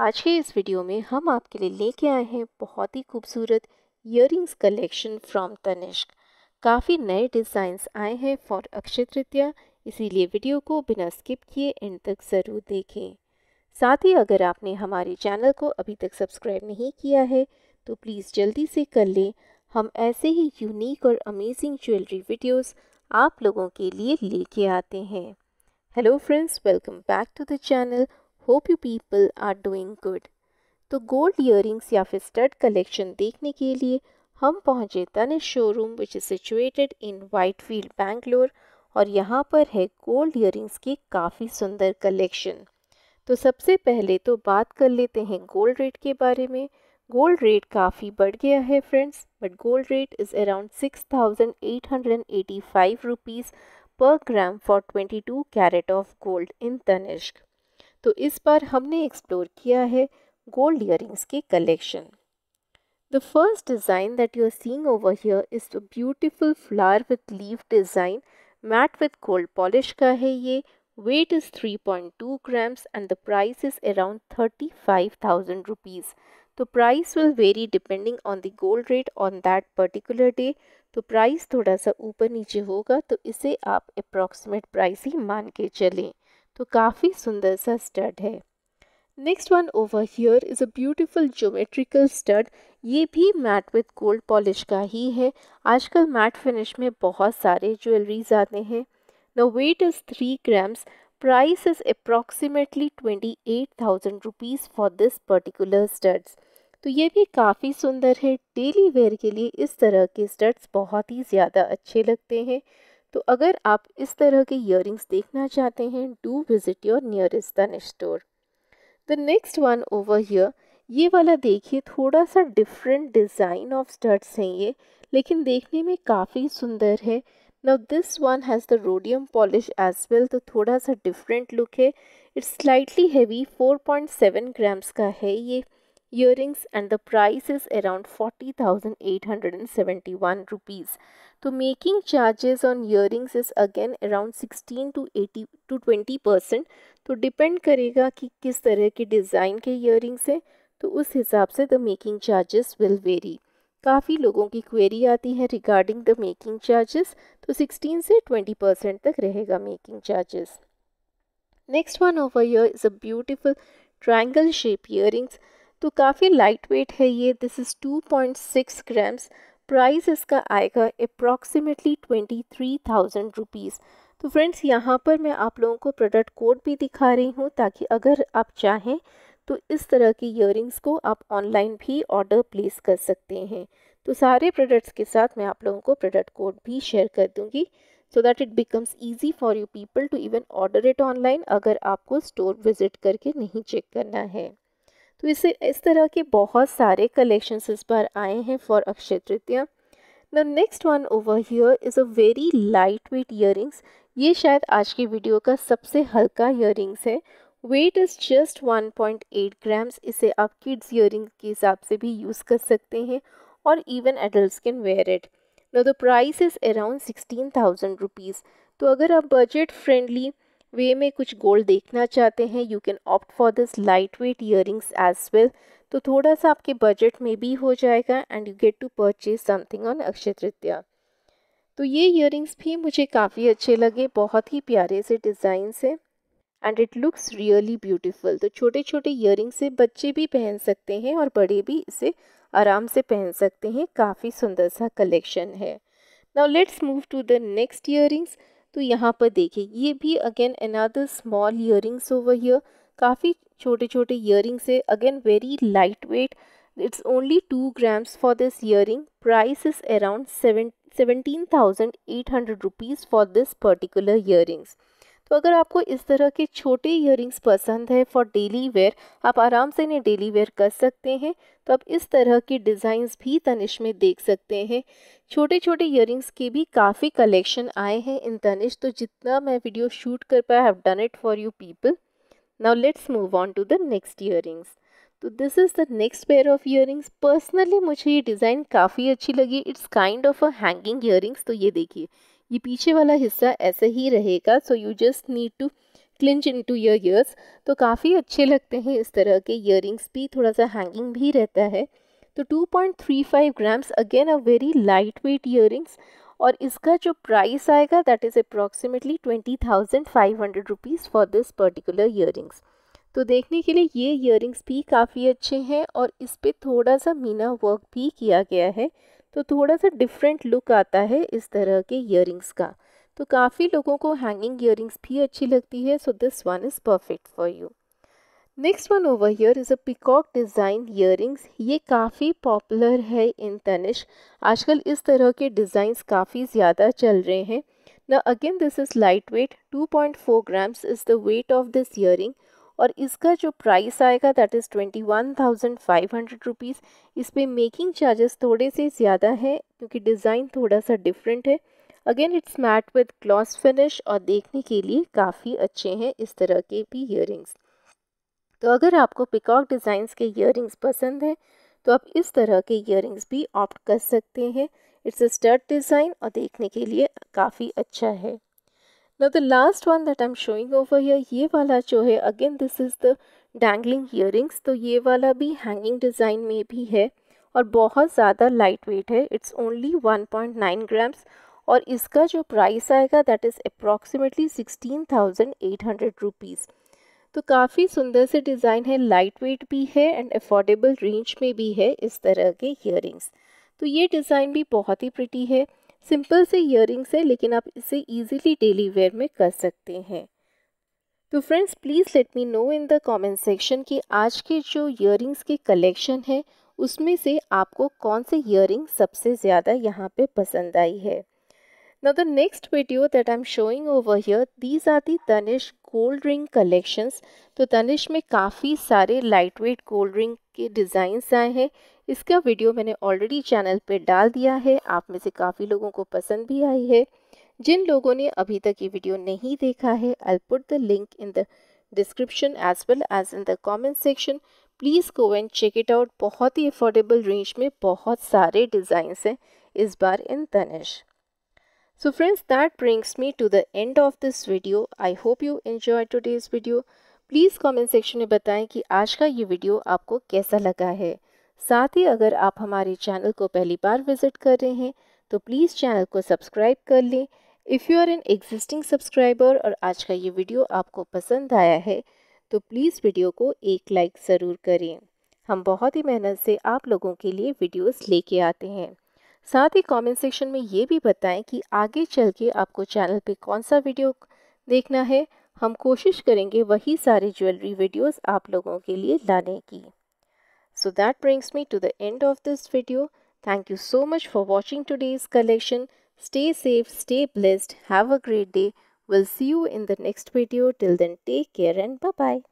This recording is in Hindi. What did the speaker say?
आज के इस वीडियो में हम आपके लिए लेके आए हैं बहुत ही खूबसूरत इयर कलेक्शन फ्रॉम तनिष्क काफ़ी नए डिज़ाइंस आए हैं फॉर अक्षय तृतीया इसीलिए वीडियो को बिना स्किप किए एंड तक ज़रूर देखें साथ ही अगर आपने हमारे चैनल को अभी तक सब्सक्राइब नहीं किया है तो प्लीज़ जल्दी से कर लें हम ऐसे ही यूनिक और अमेजिंग ज्वेलरी वीडियोस आप लोगों के लिए लेके आते हैं hello friends welcome back to the channel hope you people are doing good तो गोल्ड ईयरिंग्स या फिर स्टड कलेक्शन देखने के लिए हम पहुंचे Tanishq showroom which is situated in Whitefield Bangalore और यहाँ पर है गोल्ड ईयरिंग्स की काफ़ी सुंदर कलेक्शन तो सबसे पहले तो बात कर लेते हैं गोल्ड रेट के बारे में गोल्ड रेट काफ़ी बढ़ गया है friends but gold rate is around six thousand eight hundred and eighty five rupees per gram for twenty two carat of gold in Tanishq तो इस बार हमने एक्सप्लोर किया है गोल्ड इयर के collection the first design that you are seeing over here is a beautiful flower with leave design matte with gold polish का है ये weight is 3.2 grams and the price is around thirty five thousand rupees तो price will vary depending on the gold rate on that particular day तो प्राइस थोड़ा सा ऊपर नीचे होगा तो इसे आप अप्रॉक्सीमेट प्राइस ही मान के चलें तो काफ़ी सुंदर सा स्टड है next one over here is a beautiful geometrical stud ये भी मैट विथ गोल्ड पॉलिश का ही है आजकल मैट फिनिश में बहुत सारे ज्वेलरीज आते हैं the weight is three grams price is approximately twenty eight thousand rupees for this particular studs तो ये भी काफ़ी सुंदर है डेली वेयर के लिए इस तरह के स्टड्स बहुत ही ज़्यादा अच्छे लगते हैं तो अगर आप इस तरह के इयर देखना चाहते हैं डू विजिट योर नियरेस्ट दन store the next one over here ये वाला देखिए थोड़ा सा डिफरेंट डिज़ाइन ऑफ स्टड्स हैं ये लेकिन देखने में काफ़ी सुंदर है now this one has the rhodium polish as well तो थोड़ा सा डिफरेंट लुक है इट्स स्लाइटली हैवी 4.7 ग्राम्स का है ये earrings and the price is around 40,871 rupees. So making charges on earrings is again around 16 to 80 to 20 percent. So depend karega ki kis tarah ki design ke earrings hai. To us hisab se the making charges will vary. Kafi logon ki query regarding the making charges. So 16 se 20 percent tak rahega making charges. Next one over here is a beautiful triangle shape earrings. तो काफ़ी लाइट वेट है ये दिस इज़ 2.6 ग्राम्स प्राइस इसका आएगा approximately twenty three thousand rupees तो फ्रेंड्स यहाँ पर मैं आप लोगों को प्रोडक्ट कोड भी दिखा रही हूँ ताकि अगर आप चाहें तो इस तरह की इयर को आप ऑनलाइन भी ऑर्डर प्लेस कर सकते हैं तो सारे प्रोडक्ट्स के साथ मैं आप लोगों को प्रोडक्ट कोड भी शेयर कर दूँगी so that it becomes easy for you people to even order it online अगर आपको स्टोर विजिट करके नहीं चेक करना है तो इसे इस तरह के बहुत सारे कलेक्शंस इस बार आए हैं for Akshaya Tritiya the next one over here is a very light weight ear ये शायद आज की वीडियो का सबसे हल्का ईयर है वेट इज़ जस्ट 1.8 ग्राम्स इसे आप किड्स ईयर के हिसाब से भी यूज़ कर सकते हैं और even adult can wear it the price is around sixteen thousand rupees तो अगर आप बजट फ्रेंडली वे में कुछ गोल्ड देखना चाहते हैं you can opt for this light weight earrings as well तो थोड़ा सा आपके बजट में भी हो जाएगा and you get to purchase something on Akshaya Tritiya तो ये ईयरिंग्स भी मुझे काफ़ी अच्छे लगे बहुत ही प्यारे से डिज़ाइन से and it looks really beautiful तो छोटे छोटे ईयरिंग्स से बच्चे भी पहन सकते हैं और बड़े भी इसे आराम से पहन सकते हैं काफ़ी सुंदर सा कलेक्शन है now let's move to the next ear तो यहाँ पर देखिए ये भी again another small earrings over here काफ़ी छोटे छोटे ईयरिंग्स है again very light weight it's only two grams for this earring price is around seven seventeen thousand eight hundred rupees for this particular earrings तो अगर आपको इस तरह के छोटे इयरिंग्स पसंद है फॉर डेली वेयर आप आराम से इन्हें डेली वेयर कर सकते हैं तो आप इस तरह की डिज़ाइंस भी तनिश में देख सकते हैं छोटे छोटे इयरिंग्स के भी काफ़ी कलेक्शन आए हैं इन तनिश तो जितना मैं वीडियो शूट कर पाया have done it for you people now let's move on to the next earrings तो this is the next pair of earrings personally मुझे ये डिज़ाइन काफ़ी अच्छी लगी it's kind of a hanging earrings तो ये देखिए ये पीछे वाला हिस्सा ऐसे ही रहेगा so you just need to clinch in to your ears तो काफ़ी अच्छे लगते हैं इस तरह के ईयर भी थोड़ा सा हैंगिंग भी रहता है तो 2.35 grams again a very light weight ear और इसका जो प्राइस आएगा that is approximately twenty thousand five hundred rupees for this particular ear तो देखने के लिए ये इयर भी काफ़ी अच्छे हैं और इस पर थोड़ा सा मीना वर्क भी किया गया है तो थोड़ा सा डिफरेंट लुक आता है इस तरह के ईयरिंग्स का तो काफ़ी लोगों को हैंगिंग ईयरिंग्स भी अच्छी लगती है so this one is perfect for you next one over here is a peacock design earrings ये काफ़ी पॉपुलर है इन तनिश आजकल इस तरह के डिज़ाइंस काफ़ी ज़्यादा चल रहे हैं ना again this is light weight two point four grams is the weight of this earring और इसका जो प्राइस आएगा that is twenty one thousand five hundred rupees इस पर मेकिंग चार्जेस थोड़े से ज़्यादा है क्योंकि डिज़ाइन थोड़ा सा डिफरेंट है again it's matte with gloss finish और देखने के लिए काफ़ी अच्छे हैं इस तरह के भी ईयरिंग्स तो अगर आपको पिकॉक डिज़ाइंस के ईयरिंग्स पसंद हैं तो आप इस तरह के ईयरिंग्स भी ऑप्ट कर सकते हैं इट्स अ स्टर्ट डिज़ाइन और देखने के लिए काफ़ी अच्छा है now the last one that I'm showing over here ये वाला जो है again this is the dangling earrings तो ये वाला भी हैंगिंग डिज़ाइन में भी है और बहुत ज़्यादा लाइट वेट है it's only one point nine grams और इसका जो प्राइस आएगा that is approximately sixteen thousand eight hundred rupees तो काफ़ी सुंदर से डिज़ाइन है लाइट वेट भी है एंड अफोर्डेबल रेंज में भी है इस तरह के इयर तो ये डिज़ाइन भी बहुत ही प्रिटी है सिंपल से रिंग्स है लेकिन आप इसे ईजिली डेली वेयर में कर सकते हैं तो friends please let me know in the comment section कि आज के जो इयरिंग्स के कलेक्शन है उसमें से आपको कौन से इयरिंग सबसे ज़्यादा यहाँ पे पसंद आई है the next video that I am showing over here these are the Tanishq gold ring collections तो तनिश में काफ़ी सारे वेट गोल्ड रिंग के डिज़ाइंस आए हैं इसका वीडियो मैंने ऑलरेडी चैनल पे डाल दिया है आप में से काफ़ी लोगों को पसंद भी आई है जिन लोगों ने अभी तक ये वीडियो नहीं देखा है I put the link in the description as well as in the comment section please go and check it out बहुत ही अफोर्डेबल रेंज में बहुत सारे डिज़ाइंस हैं इस बार in Tanishq so friends that brings me to the end of this video I hope you enjoyed today's video please comment section में बताएं कि आज का ये वीडियो आपको कैसा लगा है साथ ही अगर आप हमारे चैनल को पहली बार विज़िट कर रहे हैं तो प्लीज़ चैनल को सब्सक्राइब कर लें if you are an existing subscriber और आज का ये वीडियो आपको पसंद आया है तो प्लीज़ वीडियो को एक लाइक ज़रूर करें हम बहुत ही मेहनत से आप लोगों के लिए वीडियोस लेके आते हैं साथ ही कमेंट सेक्शन में ये भी बताएं कि आगे चल के आपको चैनल पे कौन सा वीडियो देखना है हम कोशिश करेंगे वही सारे ज्वेलरी वीडियोस आप लोगों के लिए लाने की So that brings me to the end of this video. Thank you so much for watching today's collection. Stay safe, stay blessed, have a great day. We'll see you in the next video. Till then, take care and bye-bye.